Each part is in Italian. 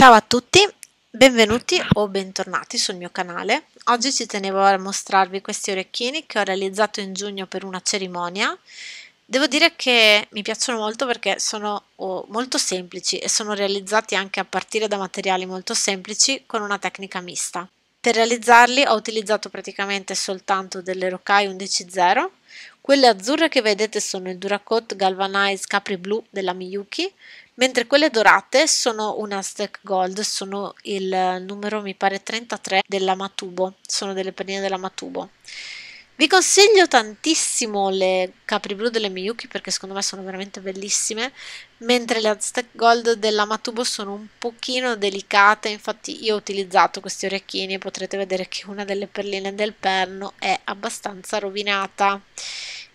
Ciao a tutti, benvenuti o bentornati sul mio canale. Oggi ci tenevo a mostrarvi questi orecchini che ho realizzato in giugno per una cerimonia. Devo dire che mi piacciono molto perché sono oh, molto semplici e sono realizzati anche a partire da materiali molto semplici con una tecnica mista. Per realizzarli ho utilizzato praticamente soltanto delle Rokai 11.0, quelle azzurre che vedete sono il Duracoat Galvanized Capri Blu della Miyuki, mentre quelle dorate sono un Aztec Gold, sono il eh, numero mi pare 33 della Matubo, sono delle pennine della Matubo. Vi consiglio tantissimo le Capri Blu delle Miyuki perché secondo me sono veramente bellissime, mentre le Aztec Gold della Matubo sono un pochino delicate, infatti io ho utilizzato questi orecchini e potrete vedere che una delle perline del perno è abbastanza rovinata.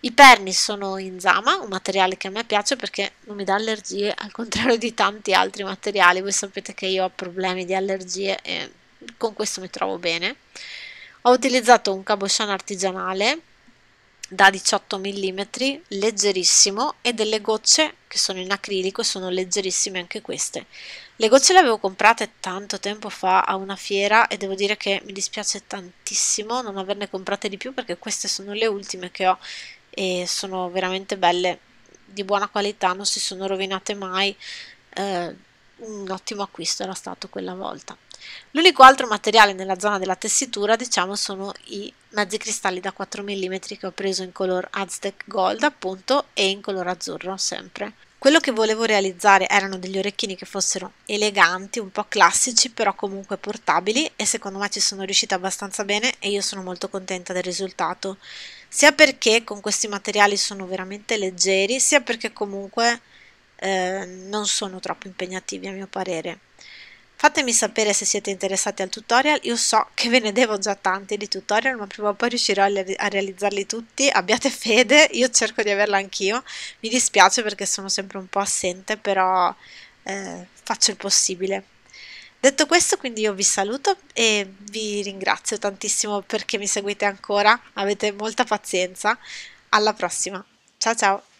I perni sono in zama, un materiale che a me piace perché non mi dà allergie, al contrario di tanti altri materiali. Voi sapete che io ho problemi di allergie e con questo mi trovo bene. Ho utilizzato un cabochon artigianale da 18 mm, leggerissimo, e delle gocce che sono in acrilico e sono leggerissime anche queste. Le gocce le avevo comprate tanto tempo fa a una fiera e devo dire che mi dispiace tantissimo non averne comprate di più perché queste sono le ultime che ho e sono veramente belle, di buona qualità, non si sono rovinate mai. Eh, un ottimo acquisto era stato quella volta. L'unico altro materiale nella zona della tessitura, diciamo, sono i mezzi cristalli da 4 mm che ho preso in color Aztec Gold, appunto, e in color azzurro, sempre. Quello che volevo realizzare erano degli orecchini che fossero eleganti, un po' classici, però comunque portabili e secondo me ci sono riuscita abbastanza bene e io sono molto contenta del risultato sia perché con questi materiali sono veramente leggeri, sia perché comunque eh, non sono troppo impegnativi a mio parere. Fatemi sapere se siete interessati al tutorial, io so che ve ne devo già tanti di tutorial, ma prima o poi riuscirò a realizzarli tutti, abbiate fede, io cerco di averla anch'io, mi dispiace perché sono sempre un po' assente, però eh, faccio il possibile. Detto questo, quindi io vi saluto e vi ringrazio tantissimo perché mi seguite ancora, avete molta pazienza. Alla prossima. Ciao ciao.